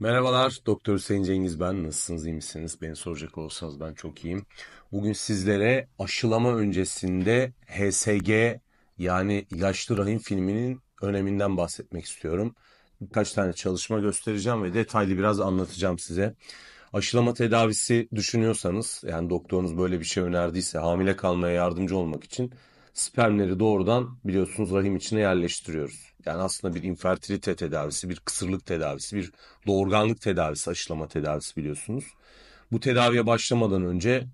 Merhabalar, Doktor Hüseyin Cengiz ben. Nasılsınız, iyi misiniz? Beni soracak olsanız ben çok iyiyim. Bugün sizlere aşılama öncesinde HSG yani Yaşlı Rahim filminin öneminden bahsetmek istiyorum. Birkaç tane çalışma göstereceğim ve detaylı biraz anlatacağım size. Aşılama tedavisi düşünüyorsanız yani doktorunuz böyle bir şey önerdiyse hamile kalmaya yardımcı olmak için spermleri doğrudan biliyorsunuz rahim içine yerleştiriyoruz. Yani aslında bir infertilite tedavisi, bir kısırlık tedavisi, bir doğurganlık tedavisi, aşılama tedavisi biliyorsunuz. Bu tedaviye başlamadan önce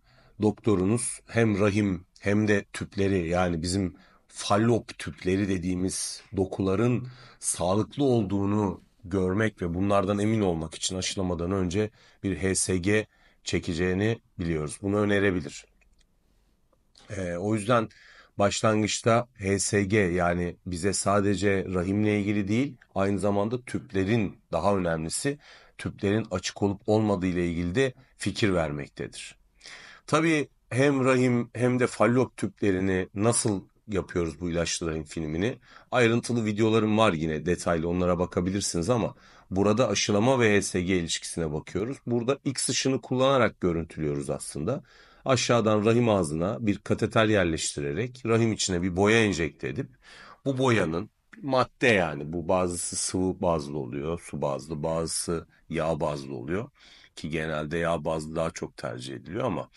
doktorunuz hem rahim hem de tüpleri yani bizim fallop tüpleri dediğimiz dokuların sağlıklı olduğunu görmek ve bunlardan emin olmak için aşılamadan önce bir HSG çekeceğini biliyoruz. Bunu önerebilir. Ee, o yüzden başlangıçta HSG yani bize sadece rahimle ilgili değil aynı zamanda tüplerin daha önemlisi tüplerin açık olup olmadığı ile ilgili de fikir vermektedir. Tabii hem rahim hem de fallop tüplerini nasıl yapıyoruz bu ilaçların filmini. Ayrıntılı videolarım var yine detaylı onlara bakabilirsiniz ama burada aşılama ve HSG ilişkisine bakıyoruz. Burada X ışını kullanarak görüntülüyoruz aslında aşağıdan rahim ağzına bir kateter yerleştirerek rahim içine bir boya enjekte edip bu boyanın madde yani bu bazısı sıvı bazlı oluyor, su bazlı, bazısı yağ bazlı oluyor ki genelde yağ bazlı daha çok tercih ediliyor ama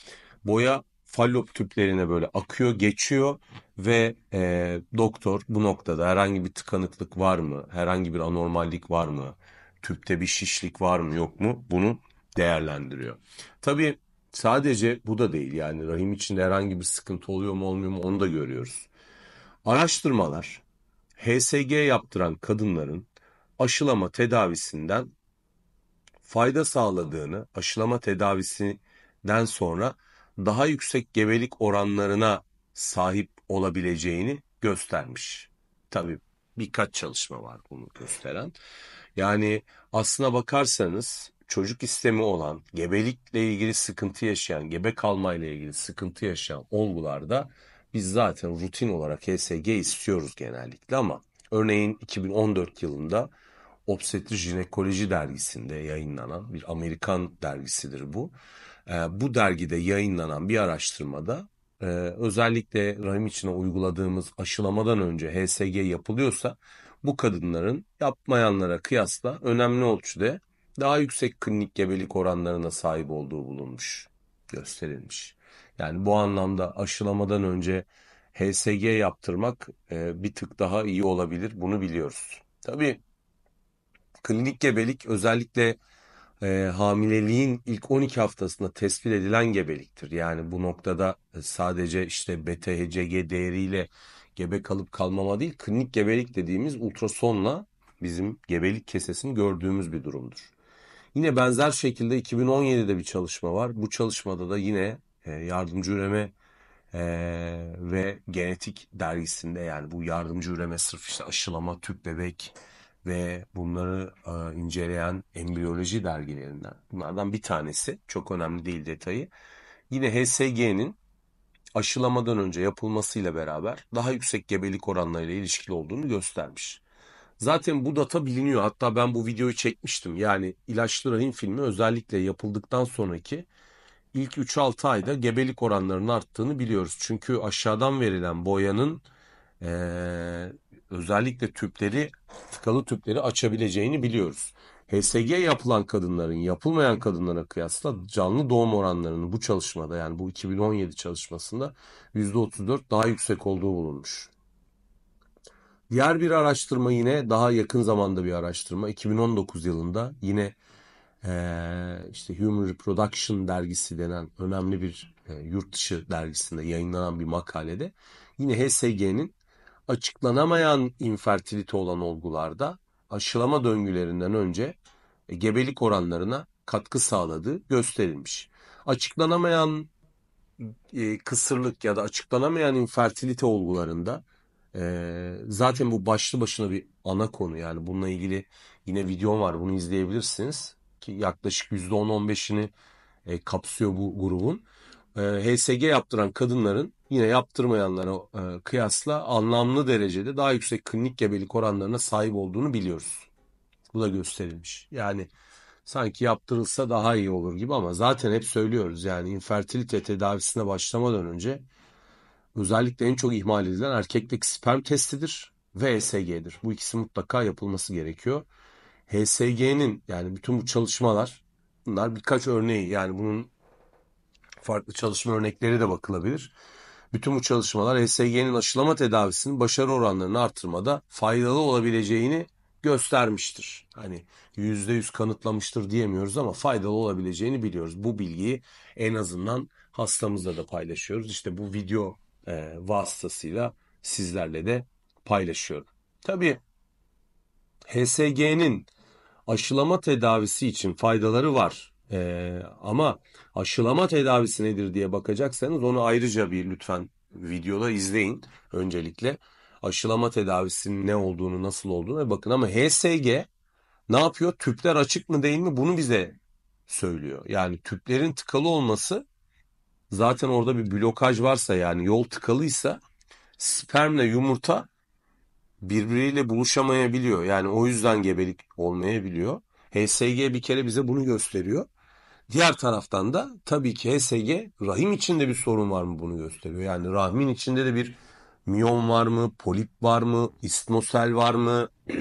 boya fallop tüplerine böyle akıyor, geçiyor ve e, doktor bu noktada herhangi bir tıkanıklık var mı, herhangi bir anormallik var mı, tüpte bir şişlik var mı yok mu bunu değerlendiriyor. Tabii Sadece bu da değil yani rahim içinde herhangi bir sıkıntı oluyor mu olmuyor mu onu da görüyoruz. Araştırmalar HSG yaptıran kadınların aşılama tedavisinden fayda sağladığını, aşılama tedavisinden sonra daha yüksek gebelik oranlarına sahip olabileceğini göstermiş. Tabii birkaç çalışma var bunu gösteren. Yani aslına bakarsanız çocuk istemi olan, gebelikle ilgili sıkıntı yaşayan, gebe kalmayla ilgili sıkıntı yaşayan olgularda biz zaten rutin olarak HSG istiyoruz genellikle ama örneğin 2014 yılında Obstetri Jinekoloji dergisinde yayınlanan bir Amerikan dergisidir bu. E, bu dergide yayınlanan bir araştırmada e, özellikle rahim içine uyguladığımız aşılamadan önce HSG yapılıyorsa bu kadınların yapmayanlara kıyasla önemli ölçüde daha yüksek klinik gebelik oranlarına sahip olduğu bulunmuş, gösterilmiş. Yani bu anlamda aşılamadan önce HSG yaptırmak e, bir tık daha iyi olabilir. Bunu biliyoruz. Tabii klinik gebelik özellikle e, hamileliğin ilk 12 haftasında tespit edilen gebeliktir. Yani bu noktada e, sadece işte beta hcg değeriyle gebe kalıp kalmama değil klinik gebelik dediğimiz ultrasonla bizim gebelik kesesini gördüğümüz bir durumdur. Yine benzer şekilde 2017'de bir çalışma var. Bu çalışmada da yine e, yardımcı üreme e, ve genetik dergisinde yani bu yardımcı üreme sırf işte aşılama, tüp bebek ve bunları e, inceleyen embriyoloji dergilerinden bunlardan bir tanesi. Çok önemli değil detayı. Yine HSG'nin aşılamadan önce yapılmasıyla beraber daha yüksek gebelik oranlarıyla ilişkili olduğunu göstermiş. Zaten bu data biliniyor. Hatta ben bu videoyu çekmiştim. Yani İlaçlı Rahim filmi özellikle yapıldıktan sonraki ilk 3-6 ayda gebelik oranlarının arttığını biliyoruz. Çünkü aşağıdan verilen boyanın e, özellikle tüpleri, tıkalı tüpleri açabileceğini biliyoruz. HSG yapılan kadınların yapılmayan kadınlara kıyasla canlı doğum oranlarının bu çalışmada yani bu 2017 çalışmasında %34 daha yüksek olduğu bulunmuş. Diğer bir araştırma yine daha yakın zamanda bir araştırma. 2019 yılında yine e, işte Human Reproduction dergisi denen önemli bir e, yurt dışı dergisinde yayınlanan bir makalede yine HSG'nin açıklanamayan infertilite olan olgularda aşılama döngülerinden önce e, gebelik oranlarına katkı sağladığı gösterilmiş. Açıklanamayan e, kısırlık ya da açıklanamayan infertilite olgularında ee, zaten bu başlı başına bir ana konu yani bununla ilgili yine videom var bunu izleyebilirsiniz ki yaklaşık %10-15'ini e, kapsıyor bu grubun. E, ee, HSG yaptıran kadınların yine yaptırmayanlara e, kıyasla anlamlı derecede daha yüksek klinik gebelik oranlarına sahip olduğunu biliyoruz. Bu da gösterilmiş. Yani sanki yaptırılsa daha iyi olur gibi ama zaten hep söylüyoruz yani infertilite tedavisine başlamadan önce Özellikle en çok ihmal edilen erkekteki sperm testidir ve HSG'dir. E bu ikisi mutlaka yapılması gerekiyor. HSG'nin e yani bütün bu çalışmalar bunlar birkaç örneği yani bunun farklı çalışma örnekleri de bakılabilir. Bütün bu çalışmalar HSG'nin e aşılama tedavisinin başarı oranlarını artırmada faydalı olabileceğini göstermiştir. Hani %100 kanıtlamıştır diyemiyoruz ama faydalı olabileceğini biliyoruz. Bu bilgiyi en azından hastamızla da paylaşıyoruz. İşte bu video e, vasıtasıyla sizlerle de paylaşıyorum. Tabii HSG'nin aşılama tedavisi için faydaları var. Ee, ama aşılama tedavisi nedir diye bakacaksanız onu ayrıca bir lütfen videoda izleyin öncelikle. Aşılama tedavisinin ne olduğunu nasıl olduğunu bakın ama HSG ne yapıyor? Tüpler açık mı değil mi bunu bize söylüyor. Yani tüplerin tıkalı olması zaten orada bir blokaj varsa yani yol tıkalıysa spermle yumurta birbiriyle buluşamayabiliyor. Yani o yüzden gebelik olmayabiliyor. HSG bir kere bize bunu gösteriyor. Diğer taraftan da tabii ki HSG rahim içinde bir sorun var mı bunu gösteriyor. Yani rahmin içinde de bir miyom var mı, polip var mı, istmosel var mı,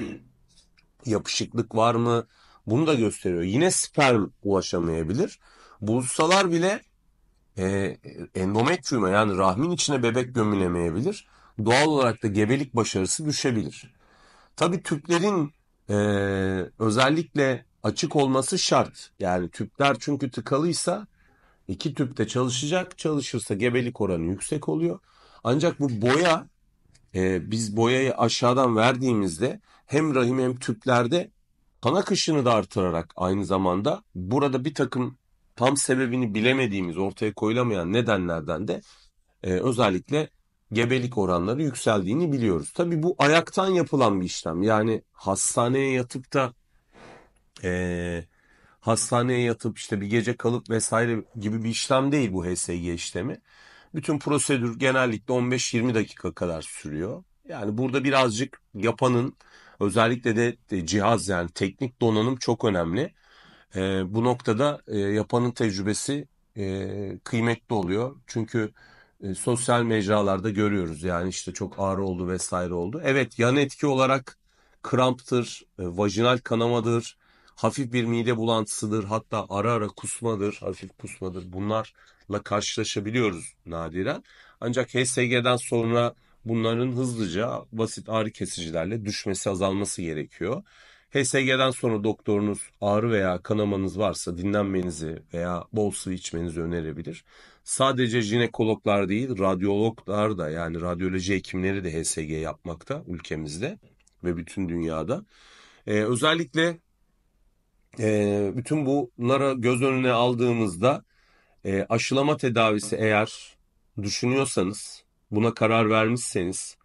yapışıklık var mı bunu da gösteriyor. Yine sperm ulaşamayabilir. Bulsalar bile e, endometrium yani rahmin içine bebek gömülemeyebilir. Doğal olarak da gebelik başarısı düşebilir. Tabii tüplerin e, özellikle açık olması şart. Yani tüpler çünkü tıkalıysa iki tüp de çalışacak. Çalışırsa gebelik oranı yüksek oluyor. Ancak bu boya e, biz boyayı aşağıdan verdiğimizde hem rahim hem tüplerde kan akışını da artırarak aynı zamanda burada bir takım tam sebebini bilemediğimiz ortaya koyulamayan nedenlerden de e, özellikle gebelik oranları yükseldiğini biliyoruz. Tabi bu ayaktan yapılan bir işlem. Yani hastaneye yatıp da e, hastaneye yatıp işte bir gece kalıp vesaire gibi bir işlem değil bu HSG işlemi. Bütün prosedür genellikle 15-20 dakika kadar sürüyor. Yani burada birazcık yapanın özellikle de cihaz yani teknik donanım çok önemli. E, bu noktada e, yapanın tecrübesi e, kıymetli oluyor. Çünkü e, sosyal mecralarda görüyoruz yani işte çok ağrı oldu vesaire oldu. Evet yan etki olarak kramptır, e, vajinal kanamadır, hafif bir mide bulantısıdır, hatta ara ara kusmadır, hafif kusmadır. Bunlarla karşılaşabiliyoruz nadiren. Ancak HSG'den sonra bunların hızlıca basit ağrı kesicilerle düşmesi, azalması gerekiyor. HSG'den sonra doktorunuz ağrı veya kanamanız varsa dinlenmenizi veya bol su içmenizi önerebilir. Sadece jinekologlar değil radyologlar da yani radyoloji hekimleri de HSG yapmakta ülkemizde ve bütün dünyada. Ee, özellikle e, bütün bunlara göz önüne aldığımızda e, aşılama tedavisi eğer düşünüyorsanız buna karar vermişseniz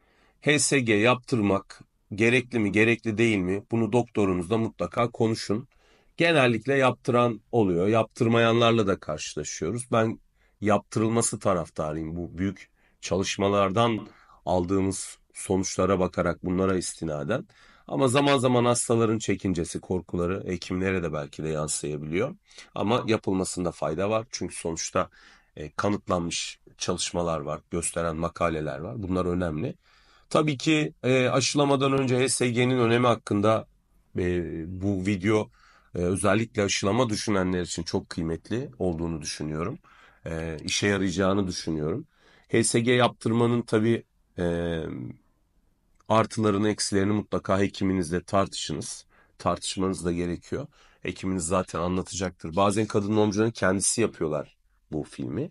HSG yaptırmak gerekli mi gerekli değil mi bunu doktorunuzla mutlaka konuşun. Genellikle yaptıran oluyor. Yaptırmayanlarla da karşılaşıyoruz. Ben yaptırılması taraftarıyım. Bu büyük çalışmalardan aldığımız sonuçlara bakarak bunlara istinaden. Ama zaman zaman hastaların çekincesi, korkuları hekimlere de belki de yansıyabiliyor. Ama yapılmasında fayda var. Çünkü sonuçta e, kanıtlanmış çalışmalar var, gösteren makaleler var. Bunlar önemli. Tabii ki e, aşılamadan önce HSG'nin önemi hakkında e, bu video e, özellikle aşılama düşünenler için çok kıymetli olduğunu düşünüyorum. E, işe yarayacağını düşünüyorum. HSG yaptırmanın tabii e, artılarını eksilerini mutlaka hekiminizle tartışınız. Tartışmanız da gerekiyor. Hekiminiz zaten anlatacaktır. Bazen kadın doğumcuların kendisi yapıyorlar bu filmi.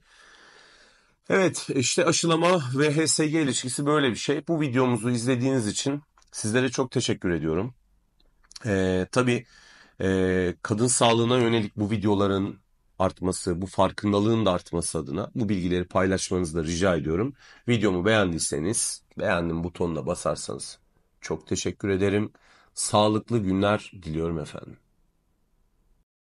Evet işte aşılama ve HSG ilişkisi böyle bir şey. Bu videomuzu izlediğiniz için sizlere çok teşekkür ediyorum. Ee, tabii e, kadın sağlığına yönelik bu videoların artması, bu farkındalığın da artması adına bu bilgileri paylaşmanızı da rica ediyorum. Videomu beğendiyseniz beğendim butonuna basarsanız çok teşekkür ederim. Sağlıklı günler diliyorum efendim.